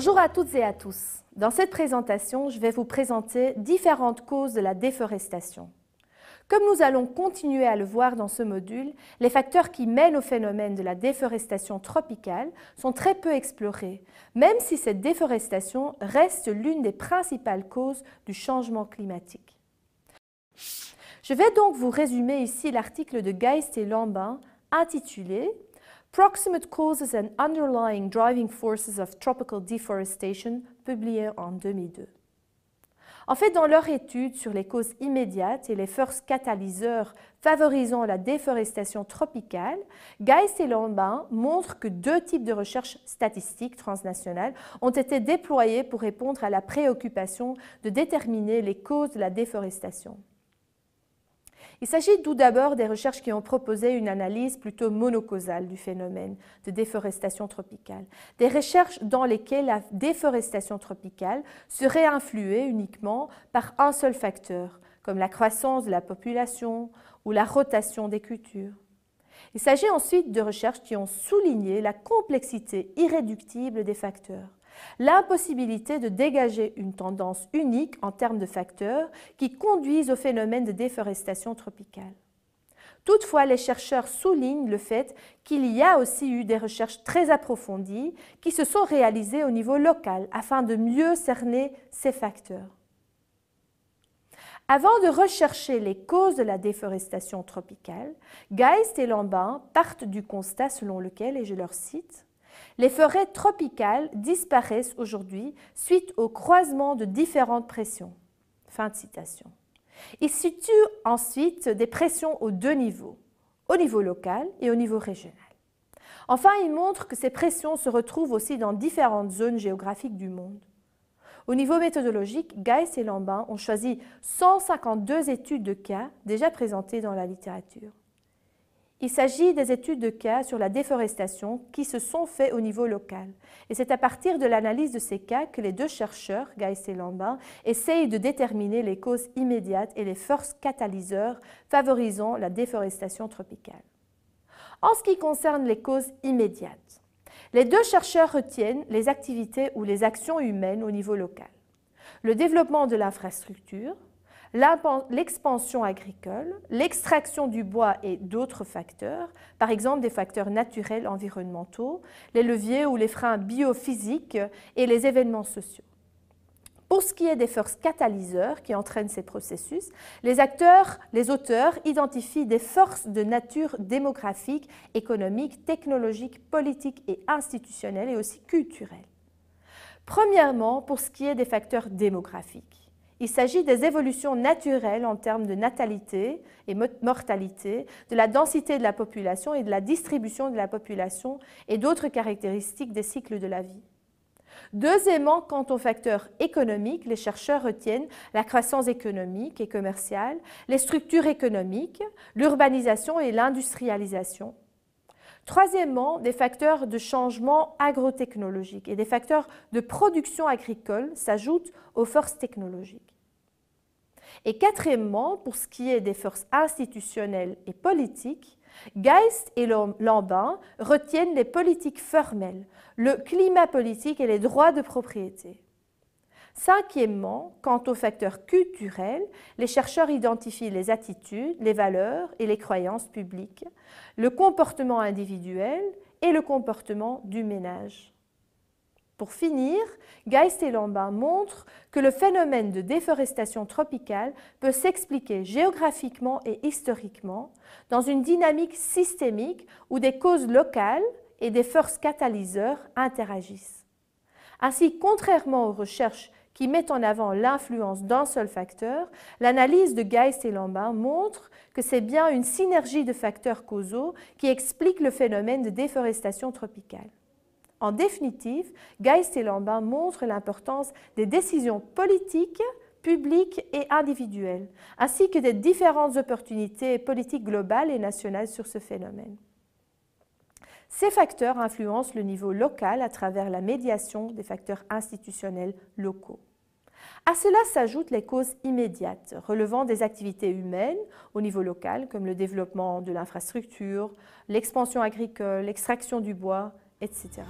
Bonjour à toutes et à tous. Dans cette présentation, je vais vous présenter différentes causes de la déforestation. Comme nous allons continuer à le voir dans ce module, les facteurs qui mènent au phénomène de la déforestation tropicale sont très peu explorés, même si cette déforestation reste l'une des principales causes du changement climatique. Je vais donc vous résumer ici l'article de Geist et Lambin intitulé Proximate Causes and Underlying Driving Forces of Tropical Deforestation, publié en 2002. En fait, dans leur étude sur les causes immédiates et les forces catalyseurs favorisant la déforestation tropicale, Geist et Lambin montrent que deux types de recherches statistiques transnationales ont été déployées pour répondre à la préoccupation de déterminer les causes de la déforestation. Il s'agit tout d'abord des recherches qui ont proposé une analyse plutôt monocausale du phénomène de déforestation tropicale, des recherches dans lesquelles la déforestation tropicale serait influée uniquement par un seul facteur, comme la croissance de la population ou la rotation des cultures. Il s'agit ensuite de recherches qui ont souligné la complexité irréductible des facteurs l'impossibilité de dégager une tendance unique en termes de facteurs qui conduisent au phénomène de déforestation tropicale. Toutefois, les chercheurs soulignent le fait qu'il y a aussi eu des recherches très approfondies qui se sont réalisées au niveau local afin de mieux cerner ces facteurs. Avant de rechercher les causes de la déforestation tropicale, Geist et Lambin partent du constat selon lequel, et je leur cite, les forêts tropicales disparaissent aujourd'hui suite au croisement de différentes pressions. Fin de citation. Il situe ensuite des pressions aux deux niveaux, au niveau local et au niveau régional. Enfin, il montre que ces pressions se retrouvent aussi dans différentes zones géographiques du monde. Au niveau méthodologique, Geiss et Lambin ont choisi 152 études de cas déjà présentées dans la littérature. Il s'agit des études de cas sur la déforestation qui se sont faites au niveau local. Et c'est à partir de l'analyse de ces cas que les deux chercheurs, Gaïs et Lambin, essayent de déterminer les causes immédiates et les forces catalyseurs favorisant la déforestation tropicale. En ce qui concerne les causes immédiates, les deux chercheurs retiennent les activités ou les actions humaines au niveau local, le développement de l'infrastructure, l'expansion agricole, l'extraction du bois et d'autres facteurs, par exemple des facteurs naturels environnementaux, les leviers ou les freins biophysiques et les événements sociaux. Pour ce qui est des forces catalyseurs qui entraînent ces processus, les acteurs, les auteurs identifient des forces de nature démographique, économique, technologique, politique et institutionnelle et aussi culturelle. Premièrement, pour ce qui est des facteurs démographiques. Il s'agit des évolutions naturelles en termes de natalité et mortalité, de la densité de la population et de la distribution de la population et d'autres caractéristiques des cycles de la vie. Deuxièmement, quant aux facteurs économiques, les chercheurs retiennent la croissance économique et commerciale, les structures économiques, l'urbanisation et l'industrialisation, Troisièmement, des facteurs de changement agrotechnologique et des facteurs de production agricole s'ajoutent aux forces technologiques. Et quatrièmement, pour ce qui est des forces institutionnelles et politiques, Geist et Lambin retiennent les politiques formelles, le climat politique et les droits de propriété. Cinquièmement, quant aux facteurs culturels, les chercheurs identifient les attitudes, les valeurs et les croyances publiques, le comportement individuel et le comportement du ménage. Pour finir, Geist et Lambin montrent que le phénomène de déforestation tropicale peut s'expliquer géographiquement et historiquement dans une dynamique systémique où des causes locales et des forces catalyseurs interagissent. Ainsi, contrairement aux recherches qui met en avant l'influence d'un seul facteur, l'analyse de Geist et Lambin montre que c'est bien une synergie de facteurs causaux qui explique le phénomène de déforestation tropicale. En définitive, Geist et Lambin montrent l'importance des décisions politiques, publiques et individuelles, ainsi que des différentes opportunités politiques globales et nationales sur ce phénomène. Ces facteurs influencent le niveau local à travers la médiation des facteurs institutionnels locaux. À cela s'ajoutent les causes immédiates, relevant des activités humaines au niveau local, comme le développement de l'infrastructure, l'expansion agricole, l'extraction du bois, etc.